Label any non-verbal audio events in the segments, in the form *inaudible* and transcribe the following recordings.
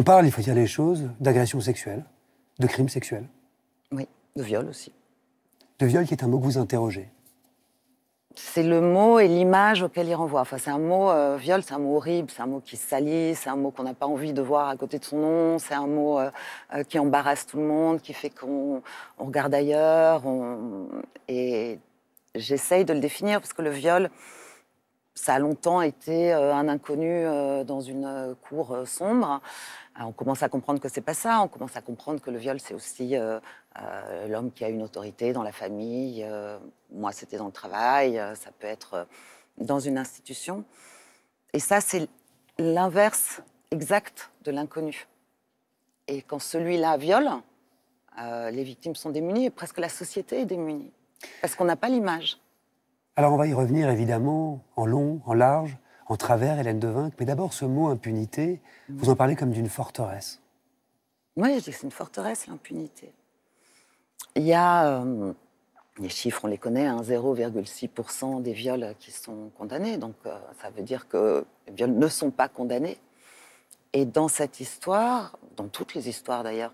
On parle, il faut dire les choses, d'agression sexuelle, de crimes sexuels. Oui, de viol aussi. De viol qui est un mot que vous interrogez. C'est le mot et l'image auquel il renvoie. Enfin, c'est un mot, euh, viol, c'est un mot horrible, c'est un mot qui salit, c'est un mot qu'on n'a pas envie de voir à côté de son nom, c'est un mot euh, euh, qui embarrasse tout le monde, qui fait qu'on regarde ailleurs. Et j'essaye de le définir parce que le viol, ça a longtemps été euh, un inconnu euh, dans une euh, cour sombre. on commence à comprendre que c'est pas ça. On commence à comprendre que le viol, c'est aussi l'homme qui a une autorité dans la famille. moi, c'était dans le travail. ça peut être dans une institution. Et ça, c'est l'inverse exact de l'inconnu. Et quand celui-là viole, les victimes sont démunies et presque la société est démunie parce qu'on n'a pas l'image. Alors on va y revenir évidemment en long, en large, en travers, Hélène Devinck, mais d'abord ce mot impunité, vous en parlez comme d'une forteresse. Oui, je dis c'est une forteresse l'impunité. Il y a, euh, les chiffres on les connaît, hein, 0,6% des viols qui sont condamnés, donc euh, ça veut dire que les viols ne sont pas condamnés. Et dans cette histoire, dans toutes les histoires d'ailleurs,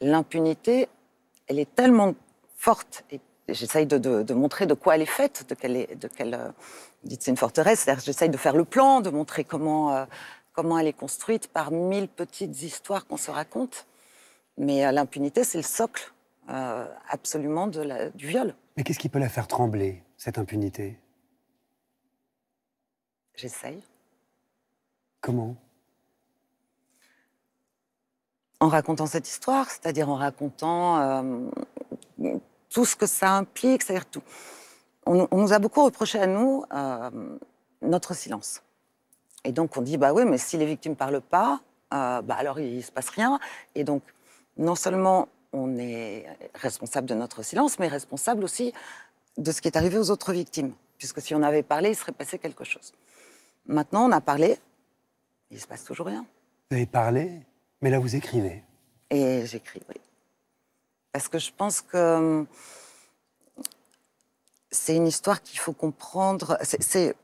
l'impunité, elle est tellement forte et j'essaye de, montrer de quoi elle est faite, de quelle, est, de quelle euh, dites c'est une forteresse, j'essaye de faire le plan, de montrer comment, euh, comment elle est construite par mille petites histoires qu'on se raconte. Mais euh, l'impunité, c'est le socle absolument de du viol. Mais qu'est-ce qui peut la faire trembler, cette impunité J'essaye. Comment En racontant cette histoire, c'est-à-dire en racontant tout ce que ça implique, c'est-à-dire tout. On, nous a beaucoup reproché à nous euh, notre silence. Et donc on dit, bah oui, mais si les victimes ne parlent pas, euh, bah alors il ne se passe rien. Et donc, non seulement on est responsable de notre silence, mais responsable aussi de ce qui est arrivé aux autres victimes. Puisque si on avait parlé, il serait passé quelque chose. Maintenant, on a parlé, il ne se passe toujours rien. Vous avez parlé, mais là, vous écrivez. Et j'écris, oui. Parce que je pense que hum, c'est une histoire qu'il faut comprendre. C'est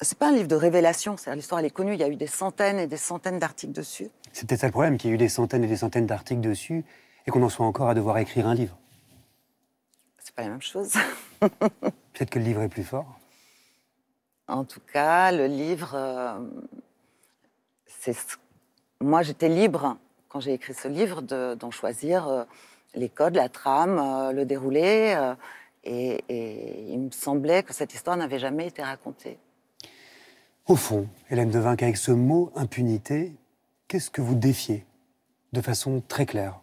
c'est pas un livre de révélation, l'histoire elle est connue, il y a eu des centaines et des centaines d'articles dessus. C'était ça le problème, qu'il y a eu des centaines et des centaines d'articles dessus et qu'on en soit encore à devoir écrire un livre. C'est pas la même chose. *laughs* peut-être que le livre est plus fort. En tout cas, le livre, hum, c'est moi j'étais libre quand j'ai écrit ce livre d'en choisir. Euh, les codes, la trame, euh, le déroulé. Euh, et, il me semblait que cette histoire n'avait jamais été racontée. Au fond, Hélène Devin, avec ce mot impunité, qu'est-ce que vous défiez de façon très claire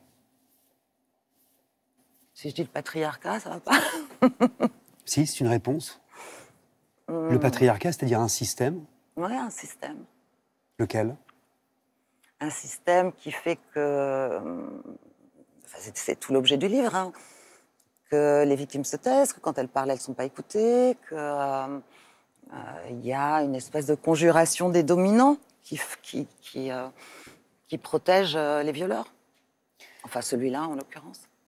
Si je dis le patriarcat, ça va pas. *laughs* si, c'est une réponse. Hum. Le patriarcat, c'est-à-dire un système Oui, un système. Lequel Un système qui fait que hum, c'est tout l'objet du livre, hein. que les victimes se taisent, que quand elles parlent, elles ne sont pas écoutées, qu'il euh, y a une espèce de conjuration des dominants qui, qui, qui euh, protège euh, les violeurs. Enfin, celui-là, en l'occurrence.